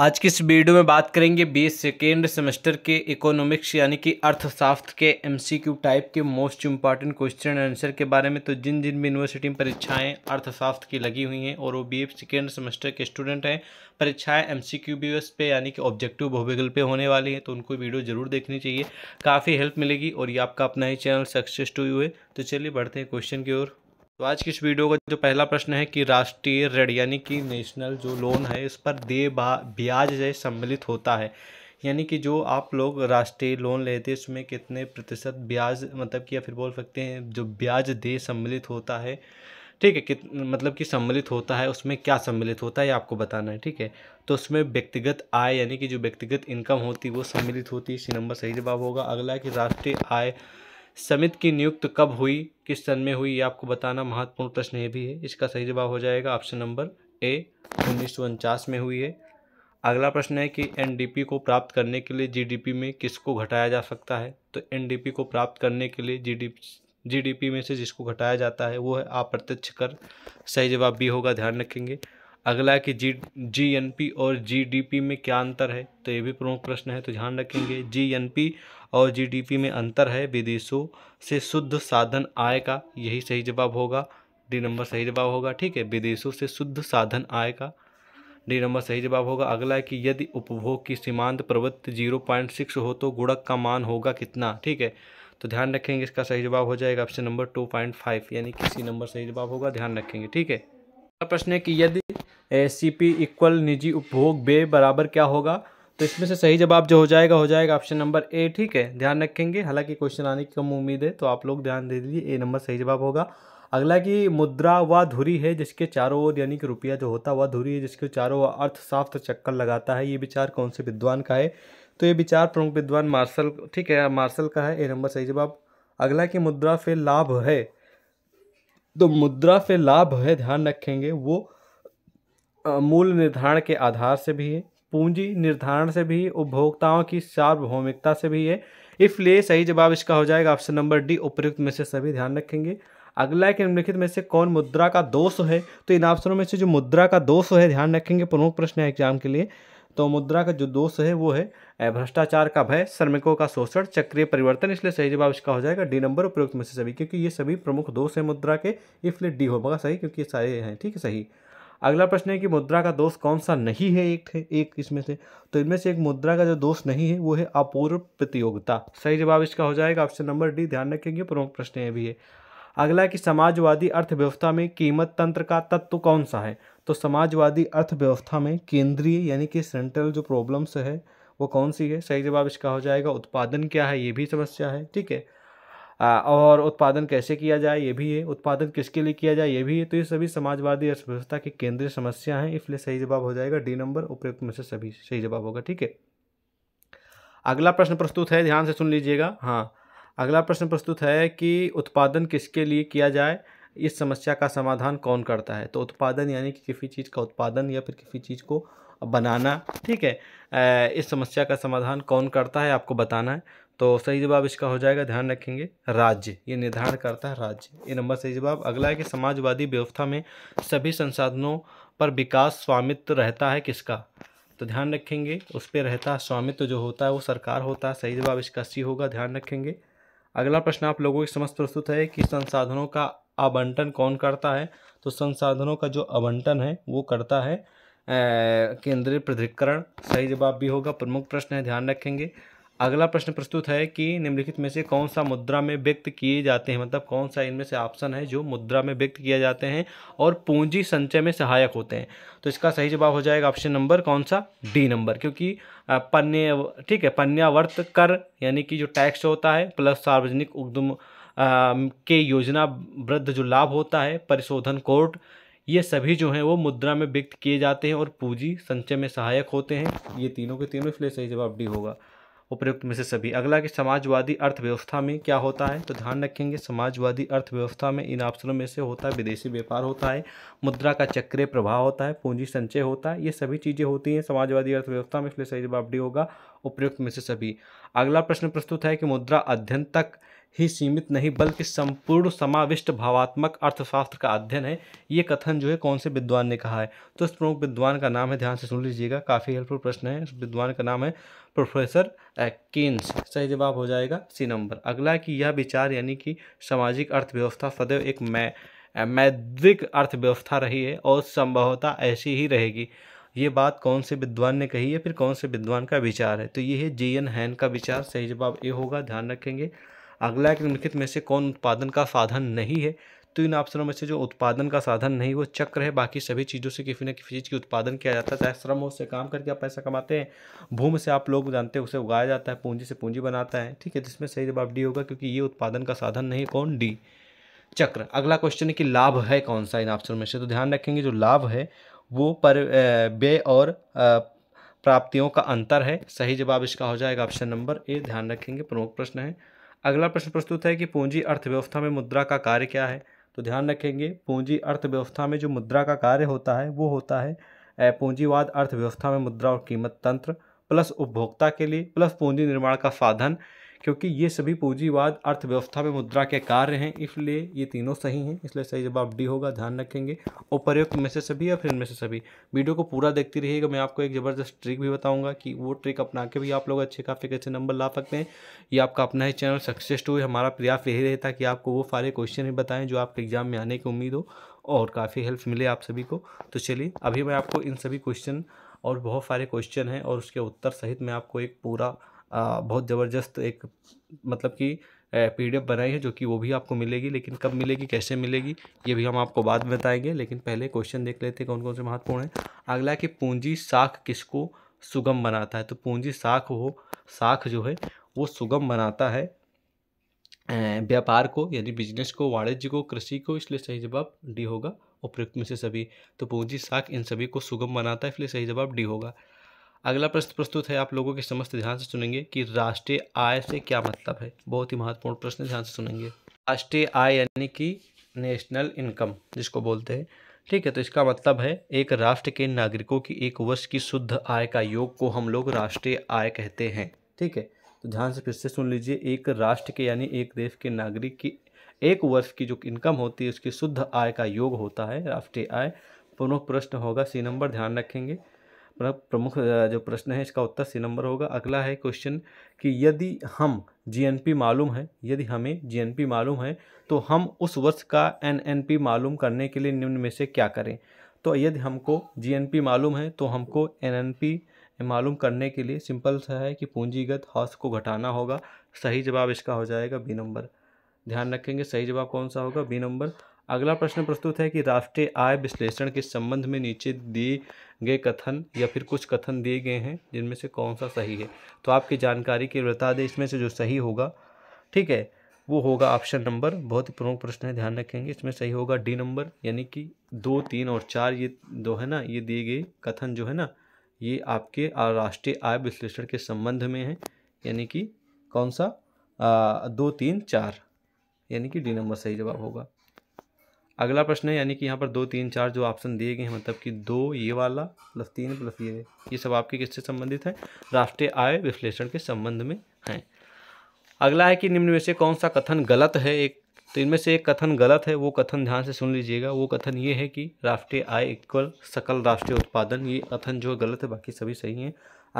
आज की इस वीडियो में बात करेंगे एस सेकेंड सेमेस्टर के इकोनॉमिक्स यानी कि अर्थशास्त्र के एमसीक्यू टाइप के मोस्ट इंपॉर्टेंट क्वेश्चन आंसर के बारे में तो जिन जिन भी यूनिवर्सिटी में परीक्षाएं अर्थशास्त्र की लगी हुई हैं और वो बी सेकेंड सेमेस्टर के स्टूडेंट हैं परीक्षाएं एम सी क्यू एस पे यानी कि ऑब्जेक्टिव भोवेगल पे होने वाली हैं तो उनको वीडियो ज़रूर देखनी चाहिए काफ़ी हेल्प मिलेगी और ये आपका अपना ही चैनल सक्सेस टू यू है तो चलिए बढ़ते हैं क्वेश्चन की ओर तो आज की इस वीडियो का जो पहला प्रश्न है कि राष्ट्रीय ऋण यानी कि नेशनल जो लोन है इस पर दे ब्याज जैसे सम्मिलित होता है यानी कि जो आप लोग राष्ट्रीय लोन लेते हैं इसमें कितने प्रतिशत ब्याज मतलब कि या फिर बोल सकते हैं जो ब्याज दे सम्मिलित होता है ठीक है कित मतलब कि सम्मिलित होता है उसमें क्या सम्मिलित होता है आपको बताना है ठीक है तो उसमें व्यक्तिगत आय यानी कि जो व्यक्तिगत इनकम होती है वो सम्मिलित होती है इसी नंबर सही जवाब होगा अगला है कि राष्ट्रीय आय समिति की नियुक्त कब हुई किस सन में हुई ये आपको बताना महत्वपूर्ण प्रश्न ये भी है इसका सही जवाब हो जाएगा ऑप्शन नंबर ए उन्नीस में हुई है अगला प्रश्न है कि एनडीपी को प्राप्त करने के लिए जीडीपी में किसको घटाया जा सकता है तो एनडीपी को प्राप्त करने के लिए जीडीपी जीडीपी में से जिसको घटाया जाता है वो है अप्रत्यक्ष कर सही जवाब बी होगा ध्यान रखेंगे अगला कि जी जी एन पी और जी डी पी में क्या अंतर है तो ये भी प्रमुख प्रश्न है तो ध्यान रखेंगे जी एन पी और जी डी पी में अंतर है विदेशों से शुद्ध साधन आय का यही सही जवाब होगा डी नंबर सही जवाब होगा ठीक है विदेशों से शुद्ध साधन आय का डी नंबर सही जवाब होगा अगला है कि यदि उपभोग की सीमांत प्रवृत्ति जीरो पॉइंट सिक्स हो तो गुणक का मान होगा कितना ठीक है तो ध्यान रखेंगे इसका सही जवाब हो जाएगा option number two point five यानी किसी नंबर सही जवाब होगा ध्यान रखेंगे ठीक है प्रश्न है कि यदि सी पी इक्वल निजी उपभोग बे बराबर क्या होगा तो इसमें से सही जवाब जो हो जाएगा हो जाएगा ऑप्शन नंबर ए ठीक है ध्यान रखेंगे हालांकि क्वेश्चन आने की कम उम्मीद है तो आप लोग ध्यान दे दीजिए ए नंबर सही जवाब होगा अगला कि मुद्रा व धुरी है जिसके चारों ओर यानी कि रुपया जो होता है वह धुरी है जिसके चारों ओर अर्थशास्त्र चक्कर लगाता है ये विचार कौन से विद्वान का है तो ये विचार प्रमुख विद्वान मार्शल ठीक है मार्शल का है ए नंबर सही जवाब अगला कि मुद्रा फिर लाभ है तो मुद्रा फिर लाभ है ध्यान रखेंगे वो मूल निर्धारण के आधार से भी है पूंजी निर्धारण से भी उपभोक्ताओं की सार्वभौमिकता से भी है इसलिए सही जवाब इसका हो जाएगा ऑप्शन नंबर डी उपयुक्त में से सभी ध्यान रखेंगे अगला है कि निम्नलिखित में से कौन मुद्रा का दोष है तो इन ऑप्शनों में से जो मुद्रा का दोष है ध्यान रखेंगे प्रमुख प्रश्न है एग्जाम के लिए तो मुद्रा का जो दोष है वो है भ्रष्टाचार का भय श्रमिकों का शोषण चक्रीय परिवर्तन इसलिए सही जवाब इसका हो जाएगा डी नंबर उपयुक्त में से सभी क्योंकि ये सभी प्रमुख दोष है मुद्रा के इसलिए डी होगा सही क्योंकि ये सारे हैं ठीक है सही अगला प्रश्न है कि मुद्रा का दोष कौन सा नहीं है एक है एक इसमें से तो इनमें से एक मुद्रा का जो दोष नहीं है वो है अपूर्व प्रतियोगिता सही जवाब इसका हो जाएगा ऑप्शन नंबर डी ध्यान रखेंगे प्रमुख प्रश्न ये भी है अगला कि समाजवादी अर्थव्यवस्था में कीमत तंत्र का तत्व कौन सा है तो समाजवादी अर्थव्यवस्था में केंद्रीय यानी कि सेंट्रल जो प्रॉब्लम्स है वो कौन सी है सही जवाब इसका हो जाएगा उत्पादन क्या है ये भी समस्या है ठीक है और उत्पादन कैसे किया जाए ये भी है उत्पादन किसके लिए किया जाए ये भी है तो ये सभी समाजवादी अर्थव्यवस्था की केंद्रीय समस्या हैं इसलिए सही जवाब हो जाएगा डी नंबर उपयुक्त में से सभी सही जवाब होगा ठीक है अगला प्रश्न प्रस्तुत है ध्यान से सुन लीजिएगा हाँ अगला प्रश्न प्रस्तुत है कि उत्पादन किसके लिए किया जाए इस समस्या का समाधान कौन करता है तो उत्पादन यानी कि किसी चीज़ का उत्पादन या फिर किसी चीज़ को बनाना ठीक है इस समस्या का समाधान कौन करता है आपको बताना है तो सही जवाब इसका हो जाएगा ध्यान रखेंगे राज्य ये निर्धारण करता है राज्य ये नंबर सही जवाब अगला है कि समाजवादी व्यवस्था में सभी संसाधनों पर विकास स्वामित्व रहता है किसका तो ध्यान रखेंगे उस पर रहता है स्वामित्व जो होता है वो सरकार होता है सही जवाब इसका सी होगा ध्यान रखेंगे अगला प्रश्न आप लोगों के समझ प्रस्तुत है कि संसाधनों का आवंटन कौन करता है तो संसाधनों का जो आवंटन है वो करता है केंद्रीय प्राधिकरण सही जवाब भी होगा प्रमुख प्रश्न है ध्यान रखेंगे अगला प्रश्न प्रस्तुत है कि निम्नलिखित में से कौन सा मुद्रा में व्यक्त किए जाते हैं मतलब कौन सा इनमें से ऑप्शन है जो मुद्रा में व्यक्त किया जाते हैं और पूंजी संचय में सहायक होते हैं तो इसका सही जवाब हो जाएगा ऑप्शन नंबर कौन सा डी नंबर क्योंकि पन्ने ठीक है पन्यावर्त कर यानी कि जो टैक्स होता है प्लस सार्वजनिक उद्यम के योजना वृद्ध जो लाभ होता है परिशोधन कोर्ट ये सभी जो हैं वो मुद्रा में व्यक्त किए जाते हैं और पूंजी संचय में सहायक होते हैं ये तीनों के तीनों इसलिए सही जवाब डी होगा उपयुक्त में से सभी अगला कि समाजवादी अर्थव्यवस्था में क्या होता है तो ध्यान रखेंगे समाजवादी अर्थव्यवस्था में इन अवसरों में से होता है विदेशी व्यापार होता है मुद्रा का चक्रीय प्रभाव होता है पूंजी संचय होता है ये सभी चीज़ें होती हैं समाजवादी अर्थव्यवस्था में इसलिए सही जवाब डी होगा उपयुक्त में से सभी अगला प्रश्न प्रस्तुत है कि मुद्रा अध्ययन तक ही सीमित नहीं बल्कि संपूर्ण समाविष्ट भावात्मक अर्थशास्त्र का अध्ययन है ये कथन जो है कौन से विद्वान ने कहा है तो इस प्रमुख विद्वान का नाम है ध्यान से सुन लीजिएगा काफ़ी हेल्पफुल प्रश्न है इस विद्वान का नाम है प्रोफेसर किन्स सही जवाब हो जाएगा सी नंबर अगला कि यह विचार यानी कि सामाजिक अर्थव्यवस्था सदैव एक मै मैद्रिक अर्थव्यवस्था रही है और संभवतः ऐसी ही रहेगी ये बात कौन से विद्वान ने कही है फिर कौन से विद्वान का विचार है तो ये है जे एन हैन का विचार सही जवाब ये होगा ध्यान रखेंगे अगला एक निम्नलिखित में से कौन उत्पादन का साधन नहीं है तो इन ऑप्शनों में से जो उत्पादन का साधन नहीं वो चक्र है बाकी सभी चीज़ों से किसी न किसी चीज़ की उत्पादन किया जाता है चाहे श्रम हो उससे काम करके आप पैसा कमाते हैं भूमि से आप लोग जानते हैं उसे उगाया जाता है पूंजी से पूंजी बनाता है ठीक है जिसमें सही जवाब डी होगा क्योंकि ये उत्पादन का साधन नहीं कौन डी चक्र अगला क्वेश्चन है कि लाभ है कौन सा इन ऑप्शनों में से तो ध्यान रखेंगे जो लाभ है वो पर व्यय और प्राप्तियों का अंतर है सही जवाब इसका हो जाएगा ऑप्शन नंबर ए ध्यान रखेंगे प्रमुख प्रश्न है अगला प्रश्न प्रस्तुत है कि पूंजी अर्थव्यवस्था में मुद्रा का कार्य क्या है तो ध्यान रखेंगे पूंजी अर्थव्यवस्था में जो मुद्रा का कार्य होता है वो होता है पूंजीवाद अर्थव्यवस्था में मुद्रा और कीमत तंत्र प्लस उपभोक्ता के लिए प्लस पूंजी निर्माण का साधन क्योंकि ये सभी पूंजीवाद अर्थव्यवस्था में मुद्रा के कार्य हैं इसलिए ये तीनों सही हैं इसलिए सही जवाब डी होगा ध्यान रखेंगे और प्रयुक्त में से सभी या फिर इनमें से सभी वीडियो को पूरा देखती रहिएगा मैं आपको एक ज़बरदस्त ट्रिक भी बताऊँगा कि वो ट्रिक अपना के भी आप लोग अच्छे काफ़ी अच्छे नंबर ला सकते हैं ये आपका अपना ही चैनल सक्सेस टू हमारा प्रयास यही रहता कि आपको वो सारे क्वेश्चन ही बताएँ जो आपके एग्जाम में आने की उम्मीद हो और काफ़ी हेल्प मिले आप सभी को तो चलिए अभी मैं आपको इन सभी क्वेश्चन और बहुत सारे क्वेश्चन हैं और उसके उत्तर सहित मैं आपको एक पूरा बहुत ज़बरदस्त एक मतलब कि पी डी बनाई है जो कि वो भी आपको मिलेगी लेकिन कब मिलेगी कैसे मिलेगी ये भी हम आपको बाद में बताएंगे लेकिन पहले क्वेश्चन देख लेते हैं कौन कौन से महत्वपूर्ण है अगला कि पूंजी साख किसको सुगम बनाता है तो पूंजी साख हो साख जो है वो सुगम बनाता है व्यापार को यानी बिजनेस को वाणिज्य को कृषि को इसलिए सही जवाब डी होगा उपयुक्त में से सभी तो पूंजी साख इन सभी को सुगम बनाता है इसलिए सही जवाब डी होगा अगला प्रश्न प्रस्तुत है आप लोगों के समस्त ध्यान से सुनेंगे कि राष्ट्रीय आय से क्या मतलब है बहुत ही महत्वपूर्ण प्रश्न ध्यान से सुनेंगे राष्ट्रीय आय यानी कि नेशनल इनकम जिसको बोलते हैं ठीक है तो इसका मतलब है एक राष्ट्र के नागरिकों की एक वर्ष की शुद्ध आय का योग को हम लोग राष्ट्रीय आय कहते हैं ठीक है तो ध्यान से फिर से सुन लीजिए एक राष्ट्र के यानी एक देश के नागरिक की एक वर्ष की जो इनकम होती है उसकी शुद्ध आय का योग होता है राष्ट्रीय आय प्रमुख प्रश्न होगा सी नंबर ध्यान रखेंगे मतलब प्रमुख जो प्रश्न है इसका उत्तर सी नंबर होगा अगला है क्वेश्चन कि यदि हम जीएनपी मालूम है यदि हमें जीएनपी मालूम है तो हम उस वर्ष का एनएनपी मालूम करने के लिए निम्न में से क्या करें तो यदि हमको जीएनपी मालूम है तो हमको एनएनपी मालूम करने के लिए सिंपल सा है कि पूंजीगत हौस को घटाना होगा सही जवाब इसका हो जाएगा बी नंबर ध्यान रखेंगे सही जवाब कौन सा होगा बी नंबर अगला प्रश्न प्रस्तुत है कि राष्ट्रीय आय विश्लेषण के संबंध में नीचे दिए गए कथन या फिर कुछ कथन दिए गए हैं जिनमें से कौन सा सही है तो आपकी जानकारी के बता दें इसमें से जो सही होगा ठीक है वो होगा ऑप्शन नंबर बहुत ही प्रमुख प्रश्न है ध्यान रखेंगे इसमें सही होगा डी नंबर यानी कि दो तीन और चार ये दो है ना ये दिए गए कथन जो है ना ये आपके राष्ट्रीय आय विश्लेषण के संबंध में है यानी कि कौन सा आ, दो तीन चार यानी कि डी नंबर सही जवाब होगा अगला प्रश्न है यानी कि यहाँ पर दो तीन चार जो ऑप्शन दिए गए हैं मतलब कि दो ये वाला प्लस तीन प्लस ये ये सब आपके किससे संबंधित है राष्ट्रीय आय विश्लेषण के संबंध में हैं अगला है कि निम्न में से कौन सा कथन गलत है एक तो इनमें से एक कथन गलत है वो कथन ध्यान से सुन लीजिएगा वो कथन ये है कि राष्ट्रीय आय इक्वल सकल राष्ट्रीय उत्पादन ये कथन जो गलत है बाकी सभी सही हैं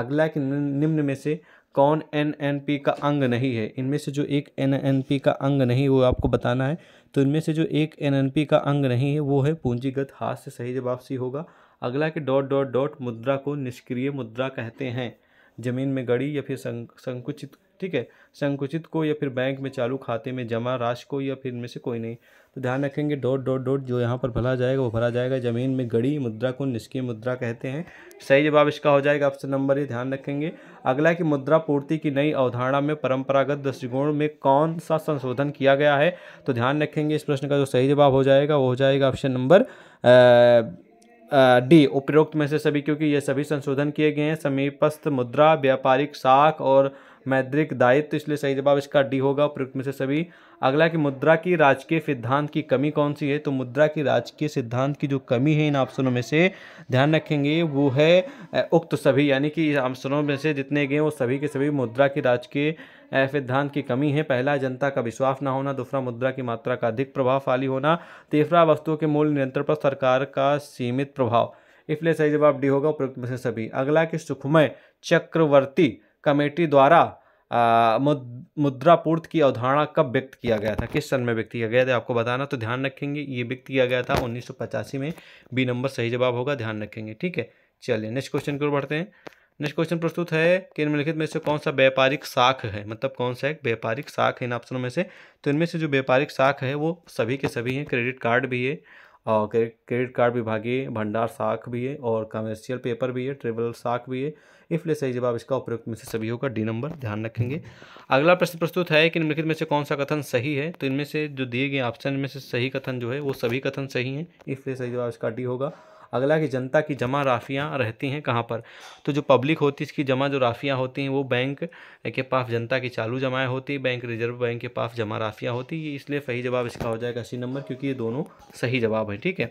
अगला कि निम्न में से कौन एन एन पी का अंग नहीं है इनमें से जो एक एन एन पी का अंग नहीं वो आपको बताना है तो इनमें से जो एक एन एन पी का अंग नहीं है वो है पूंजीगत हाथ से सही जवाब सी होगा अगला कि डॉट डॉट डॉट मुद्रा को निष्क्रिय मुद्रा कहते हैं जमीन में गड़ी या फिर संकुचित ठीक है संकुचित को या फिर बैंक में चालू खाते में जमा राशि को या फिर इनमें से कोई नहीं तो ध्यान रखेंगे डॉट डॉट डॉट जो यहाँ पर भरा जाएगा वो भरा जाएगा जमीन में गड़ी मुद्रा को निष्क्रिय मुद्रा कहते हैं सही जवाब इसका हो जाएगा ऑप्शन नंबर ये ध्यान रखेंगे अगला कि मुद्रा पूर्ति की नई अवधारणा में परंपरागत दृष्टिकोण में कौन सा संशोधन किया गया है तो ध्यान रखेंगे इस प्रश्न का जो सही जवाब हो जाएगा वो हो जाएगा ऑप्शन नंबर डी उपरोक्त में से सभी क्योंकि ये सभी संशोधन किए गए हैं समीपस्थ मुद्रा व्यापारिक साख और मैद्रिक दायित्व तो इसलिए सही जवाब इसका डी होगा उपयुक्त में से सभी अगला कि मुद्रा की राजकीय सिद्धांत की कमी कौन सी है तो मुद्रा की राजकीय सिद्धांत की जो कमी है इन ऑप्शनों में से ध्यान रखेंगे वो है उक्त सभी यानी कि ऑप्शनों में से जितने गए वो सभी के सभी मुद्रा की राजकीय सिद्धांत की कमी है पहला जनता का विश्वास न होना दूसरा मुद्रा की मात्रा का अधिक प्रभावशाली होना तीसरा वस्तुओं के मूल्य नियंत्रण पर सरकार का सीमित प्रभाव इसलिए सही जवाब डी होगा उपयुक्त में से सभी अगला कि सुखमय चक्रवर्ती कमेटी द्वारा मुद्रापूर्त की अवधारणा कब व्यक्त किया गया था किस सन में व्यक्त किया गया था आपको बताना तो ध्यान रखेंगे ये व्यक्त किया गया था उन्नीस में बी नंबर सही जवाब होगा ध्यान रखेंगे ठीक है चलिए नेक्स्ट क्वेश्चन की ओर बढ़ते हैं नेक्स्ट क्वेश्चन प्रस्तुत है कि निम्नलिखित में से कौन सा व्यापारिक शाख है मतलब कौन सा एक व्यापारिक शाख है इन ऑप्शनों में से तो इनमें से जो व्यापारिक शाख है वो सभी के सभी हैं क्रेडिट कार्ड भी है और क्रेडिट कार्ड विभागीय भंडार साख भी है और कमर्शियल पेपर भी है ट्रेवल साख भी है इसलिए सही जवाब इसका उपयुक्त में से सभी होगा डी नंबर ध्यान रखेंगे अगला प्रश्न प्रस्तुत है कि निम्नलिखित में से कौन सा कथन सही है तो इनमें से जो दिए गए ऑप्शन में से सही कथन जो है वो सभी कथन सही हैं इसलिए सही जवाब इसका डी होगा अगला कि जनता की जमा राफियाँ रहती हैं कहाँ पर तो जो पब्लिक होती है इसकी जमा जो राफियाँ होती हैं वो बैंक के पास जनता की चालू जमाएँ होती बैंक रिजर्व बैंक के पास जमा राफियाँ होती है इसलिए सही जवाब इसका हो जाएगा अस्सी नंबर क्योंकि ये दोनों सही जवाब है ठीक है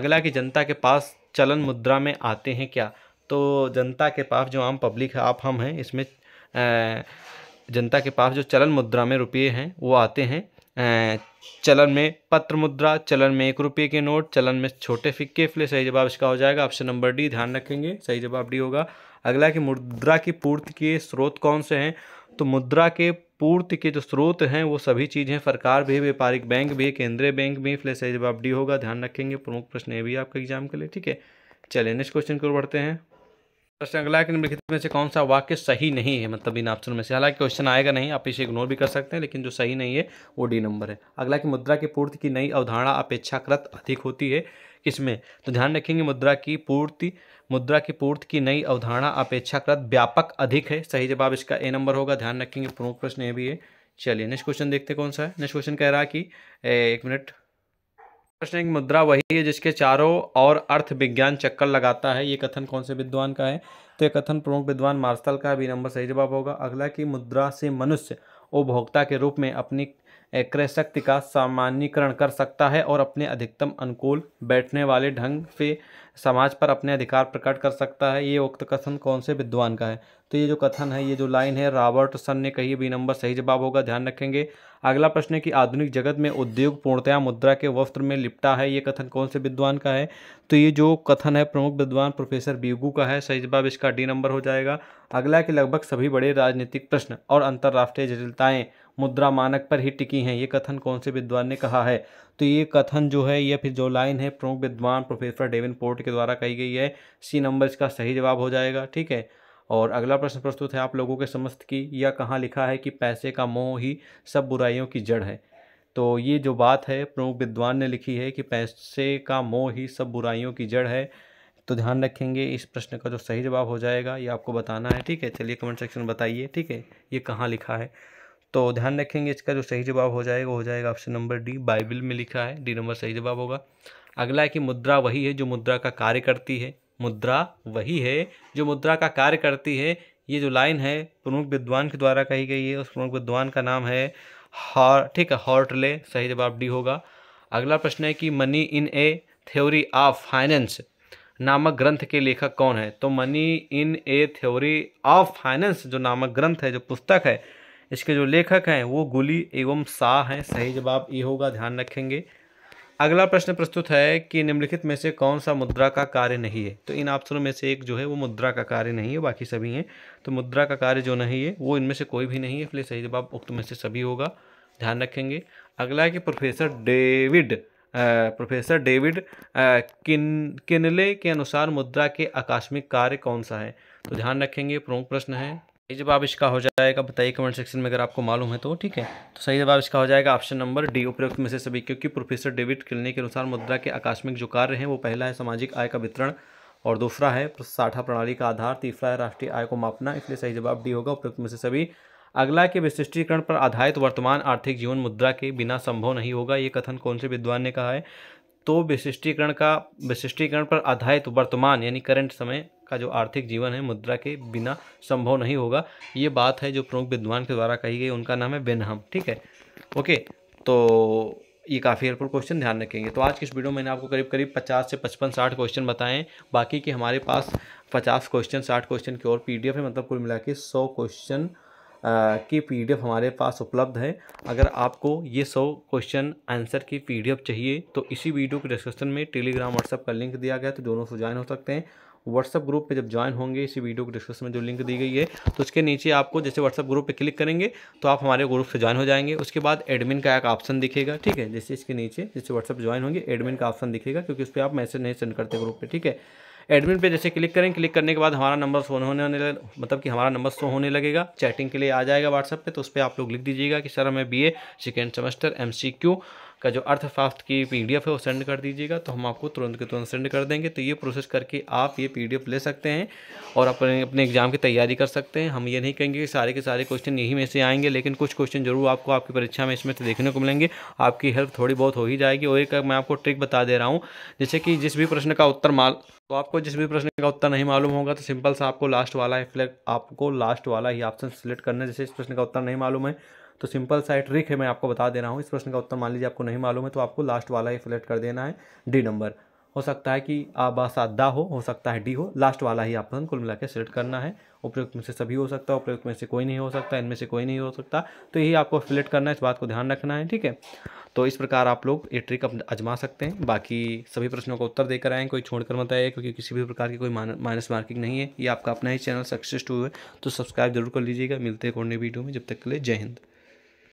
अगला कि जनता के पास चलन मुद्रा में आते हैं क्या तो जनता के पास जो आम पब्लिक है आप हम हैं इसमें जनता के पास जो चलन मुद्रा में रुपये हैं वो आते हैं चलन में पत्र मुद्रा चलन में एक रुपये के नोट चलन में छोटे फिक्के फिले सही जवाब इसका हो जाएगा ऑप्शन नंबर डी ध्यान रखेंगे सही जवाब डी होगा अगला कि मुद्रा की पूर्ति के स्रोत कौन से हैं तो मुद्रा के पूर्ति के जो स्रोत हैं वो सभी चीज़ें सरकार भी व्यापारिक बैंक भी केंद्रीय बैंक भी फिले सही जवाब डी होगा ध्यान रखेंगे प्रमुख प्रश्न ये भी आपके एग्जाम के लिए ठीक है चलिए नेक्स्ट क्वेश्चन की ओर बढ़ते हैं प्रश्न अगला कि निम्नलिखित में से कौन सा वाक्य सही नहीं है मतलब इन ऑप्शन में से हालांकि क्वेश्चन आएगा नहीं आप इसे इग्नोर भी कर सकते हैं लेकिन जो सही नहीं है वो डी नंबर है अगला कि मुद्रा की पूर्ति की नई अवधारणा अपेक्षाकृत अधिक होती है किसमें तो ध्यान रखेंगे मुद्रा की पूर्ति मुद्रा की पूर्ति की नई अवधारणा अपेक्षाकृत व्यापक अधिक है सही जवाब इसका ए नंबर होगा ध्यान रखेंगे प्रमुख प्रश्न ये भी है चलिए नेक्स्ट क्वेश्चन देखते कौन सा है नेक्स्ट क्वेश्चन कह रहा है कि एक मिनट प्रश्न एक मुद्रा वही है जिसके चारों और अर्थ विज्ञान चक्कर लगाता है ये कथन कौन से विद्वान का है तो ये कथन प्रमुख विद्वान मार्शल का भी नंबर सही जवाब होगा अगला कि मुद्रा से मनुष्य उपभोक्ता के रूप में अपनी क्रय शक्ति का सामान्यकरण कर सकता है और अपने अधिकतम अनुकूल बैठने वाले ढंग से समाज पर अपने अधिकार प्रकट कर सकता है ये उक्त कथन कौन से विद्वान का है तो ये जो कथन है ये जो लाइन है रॉबर्ट सन ने कही बी नंबर सही जवाब होगा ध्यान रखेंगे अगला प्रश्न है कि आधुनिक जगत में उद्योग पूर्णतया मुद्रा के वस्त्र में लिपटा है ये कथन कौन से विद्वान का है तो ये जो कथन है प्रमुख विद्वान प्रोफेसर बीगू का है सही जवाब इसका डी नंबर हो जाएगा अगला कि लगभग सभी बड़े राजनीतिक प्रश्न और अंतर्राष्ट्रीय जटिलताएँ मुद्रा मानक पर ही टिकी हैं ये कथन कौन से विद्वान ने कहा है तो ये कथन जो है या फिर जो लाइन है प्रमुख विद्वान प्रोफेसर डेविन पोर्ट के द्वारा कही गई है सी नंबर इसका सही जवाब हो जाएगा ठीक है और अगला प्रश्न प्रस्तुत है आप लोगों के समस्त की या कहाँ लिखा है कि पैसे का मोह ही सब बुराइयों की जड़ है तो ये जो बात है प्रमुख विद्वान ने लिखी है कि पैसे का मोह ही सब बुराइयों की जड़ है तो ध्यान रखेंगे इस प्रश्न का जो सही जवाब हो जाएगा ये आपको बताना है ठीक है चलिए कमेंट सेक्शन में बताइए ठीक है ये कहाँ लिखा है तो ध्यान रखेंगे इसका जो सही जवाब हो जाएगा हो जाएगा ऑप्शन नंबर डी बाइबिल में लिखा है डी नंबर सही जवाब होगा अगला है कि मुद्रा वही है जो मुद्रा का कार्य करती है मुद्रा वही है जो मुद्रा का कार्य करती है ये जो लाइन है प्रमुख विद्वान के द्वारा कही गई है उस प्रमुख विद्वान का नाम है हॉ ठीक है हॉर्टले सही जवाब डी होगा अगला प्रश्न है कि money in a theory of finance नामक ग्रंथ के लेखक कौन है तो money in a theory of finance जो नामक ग्रंथ है जो पुस्तक है इसके जो लेखक हैं वो गुली एवं शाह हैं सही जवाब ये होगा ध्यान रखेंगे अगला प्रश्न प्रस्तुत है कि निम्नलिखित में से कौन सा मुद्रा का कार्य नहीं है तो इन ऑप्शनों में से एक जो है वो मुद्रा का कार्य नहीं है बाकी सभी हैं तो मुद्रा का कार्य जो नहीं है वो इनमें से कोई भी नहीं है इसलिए सही जवाब उक्त में से सभी होगा ध्यान रखेंगे अगला है कि प्रोफेसर डेविड प्रोफेसर डेविड किन किनले के अनुसार मुद्रा के आकस्मिक कार्य कौन सा है तो ध्यान रखेंगे प्रमुख प्रश्न है सही जवाब इसका हो जाएगा बताइए कमेंट सेक्शन में अगर आपको मालूम है तो ठीक है तो सही जवाब इसका हो जाएगा ऑप्शन नंबर डी उपयुक्त में से सभी क्योंकि प्रोफेसर डेविड किलने के अनुसार मुद्रा के आकस्मिक जो कार्य हैं वो पहला है सामाजिक आय का वितरण और दूसरा है साठा प्रणाली का आधार तीसरा है राष्ट्रीय आय को मापना इसलिए सही जवाब डी होगा उपयुक्त में से सभी अगला के विशिष्टीकरण पर आधारित वर्तमान आर्थिक जीवन मुद्रा के बिना संभव नहीं होगा ये कथन कौन से विद्वान ने कहा है तो विशिष्टीकरण का विशिष्टीकरण पर आधारित वर्तमान यानी करंट समय का जो आर्थिक जीवन है मुद्रा के बिना संभव नहीं होगा ये बात है जो प्रमुख विद्वान के द्वारा कही गई उनका नाम है बेनहम ठीक है ओके तो ये काफ़ी हेल्पफुल क्वेश्चन ध्यान रखेंगे तो आज किस वीडियो में मैंने आपको करीब करीब 50 से 55 60 क्वेश्चन बताएं बाकी के हमारे पास 50 क्वेश्चन 60 क्वेश्चन की और पीडीएफ है मतलब कुल मिला के सौ क्वेश्चन की पीडीएफ हमारे पास उपलब्ध है अगर आपको ये सौ क्वेश्चन आंसर की पीडीएफ चाहिए तो इसी वीडियो के डिस्क्रिप्शन में टेलीग्राम व्हाट्सअप का लिंक दिया गया तो दोनों से ज्वाइन हो सकते हैं व्हाट्सअप ग्रुप पे जब ज्वाइन होंगे इसी वीडियो के डिस्क्रिप्शन में जो लिंक दी गई है तो उसके नीचे आपको जैसे व्हाट्सअप ग्रुप पे क्लिक करेंगे तो आप हमारे ग्रुप से ज्वाइन हो जाएंगे उसके बाद एडमिन का एक ऑप्शन दिखेगा ठीक है जैसे इसके नीचे जैसे व्हाट्सअप ज्वाइन होंगे एडमिन का ऑप्शन दिखेगा क्योंकि उस पर आप मैसेज नहीं सेंड करते ग्रुप पर ठीक है एडमिन पे जैसे क्लिक करें क्लिक करने के बाद हमारा नंबर शो होने होने मतलब कि हमारा नंबर शो होने लगेगा चैटिंग के लिए आ जाएगा व्हाट्सअप पे तो उस पर आप लोग लिख दीजिएगा कि सर हमें बी सेकेंड सेमेस्टर एम का जो अर्थशास्त्र की पीडीएफ है वो सेंड कर दीजिएगा तो हम आपको तुरंत के तुरंत सेंड कर देंगे तो ये प्रोसेस करके आप ये एफ ले सकते हैं और अपने अपने एग्जाम की तैयारी कर सकते हैं हम ये नहीं कहेंगे कि सारे के सारे क्वेश्चन यहीं में से आएंगे लेकिन कुछ क्वेश्चन जरूर आपको आपकी परीक्षा में इसमें से देखने को मिलेंगे आपकी हेल्प थोड़ी बहुत हो ही जाएगी और एक मैं आपको ट्रिक बता दे रहा हूँ जैसे कि जिस भी प्रश्न का उत्तर माल तो आपको जिस भी प्रश्न का उत्तर नहीं मालूम होगा तो सिंपल सा आपको लास्ट वाला है आपको लास्ट वाला ही ऑप्शन सिलेक्ट करना है जैसे इस प्रश्न का उत्तर नहीं मालूम है तो सिंपल सा ट्रिक है मैं आपको बता दे रहा हूँ इस प्रश्न का उत्तर मान लीजिए आपको नहीं मालूम है तो आपको लास्ट वाला ही सिलेक्ट कर देना है डी नंबर हो सकता है कि आबासा दा हो हो सकता है डी हो लास्ट वाला ही ऑप्शन कुल मिला के सिलेक्ट करना है उपयुक्त में से सभी हो सकता है उपयुक्त में से कोई नहीं हो सकता इनमें से कोई नहीं हो सकता तो यही आपको सिलेक्ट करना है इस बात को ध्यान रखना है ठीक है तो इस प्रकार आप लोग ये ट्रिक आजमा सकते हैं बाकी सभी प्रश्नों का उत्तर देकर आएँ कोई छोड़कर मत आए क्योंकि किसी भी प्रकार की कोई माइनस मार्किंग नहीं है ये आपका अपना ही चैनल सक्सेस टू है तो सब्सक्राइब जरूर कर लीजिएगा मिलते हैं कोने वीडियो में जब तक के लिए जय हिंद